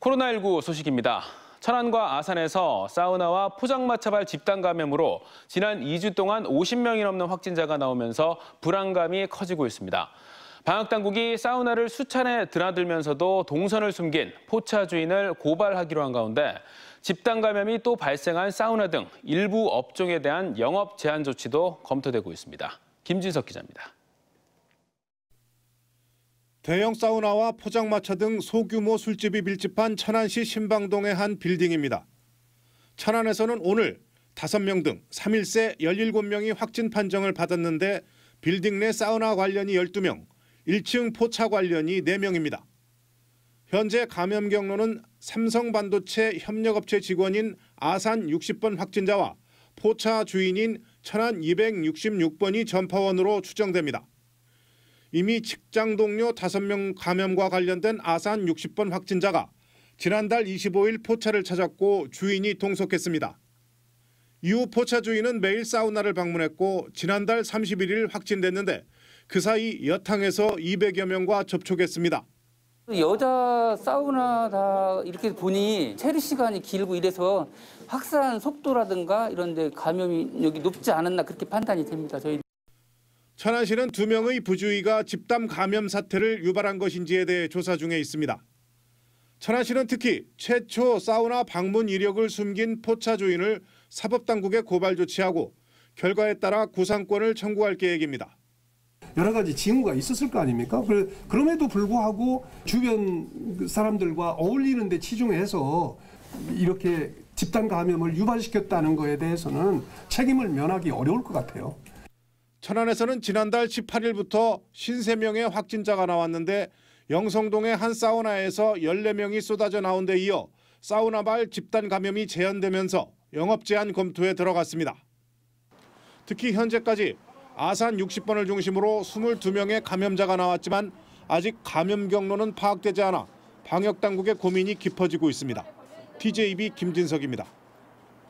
코로나19 소식입니다. 천안과 아산에서 사우나와 포장마차발 집단 감염으로 지난 2주 동안 50명이 넘는 확진자가 나오면서 불안감이 커지고 있습니다. 방역 당국이 사우나를 수차례 드나들면서도 동선을 숨긴 포차 주인을 고발하기로 한 가운데 집단 감염이 또 발생한 사우나 등 일부 업종에 대한 영업 제한 조치도 검토되고 있습니다. 김진석 기자입니다. 대형 사우나와 포장마차 등 소규모 술집이 밀집한 천안시 신방동의 한 빌딩입니다. 천안에서는 오늘 5명 등 3일새 17명이 확진 판정을 받았는데 빌딩 내 사우나 관련이 12명, 1층 포차 관련이 4명입니다. 현재 감염 경로는 삼성반도체 협력업체 직원인 아산 60번 확진자와 포차 주인인 천안 266번이 전파원으로 추정됩니다. 이미 직장 동료 5명 감염과 관련된 아산 60번 확진자가 지난달 25일 포차를 찾았고 주인이 동석했습니다. 이후 포차 주인은 매일 사우나를 방문했고 지난달 31일 확진됐는데 그 사이 여탕에서 200여 명과 접촉했습니다. 여자 사우나 다 이렇게 보니 체류 시간이 길고 이래서 확산 속도라든가 이런 데 감염이 여기 높지 않았나 그렇게 판단이 됩니다. 저희 천안시는 두 명의 부주의가 집단 감염 사태를 유발한 것인지에 대해 조사 중에 있습니다. 천안시는 특히 최초 사우나 방문 이력을 숨긴 포차 주인을 사법당국에 고발 조치하고 결과에 따라 구상권을 청구할 계획입니다. 여러 가지 징후가 있었을 거 아닙니까? 그, 그럼에도 불구하고 주변 사람들과 어울리는 데 치중해서 이렇게 집단 감염을 유발시켰다는 거에 대해서는 책임을 면하기 어려울 것 같아요. 천안에서는 지난달 18일부터 53명의 확진자가 나왔는데 영성동의 한 사우나에서 14명이 쏟아져 나온 데 이어 사우나발 집단 감염이 재현되면서 영업 제한 검토에 들어갔습니다. 특히 현재까지 아산 60번을 중심으로 22명의 감염자가 나왔지만 아직 감염 경로는 파악되지 않아 방역 당국의 고민이 깊어지고 있습니다. TJB 김진석입니다.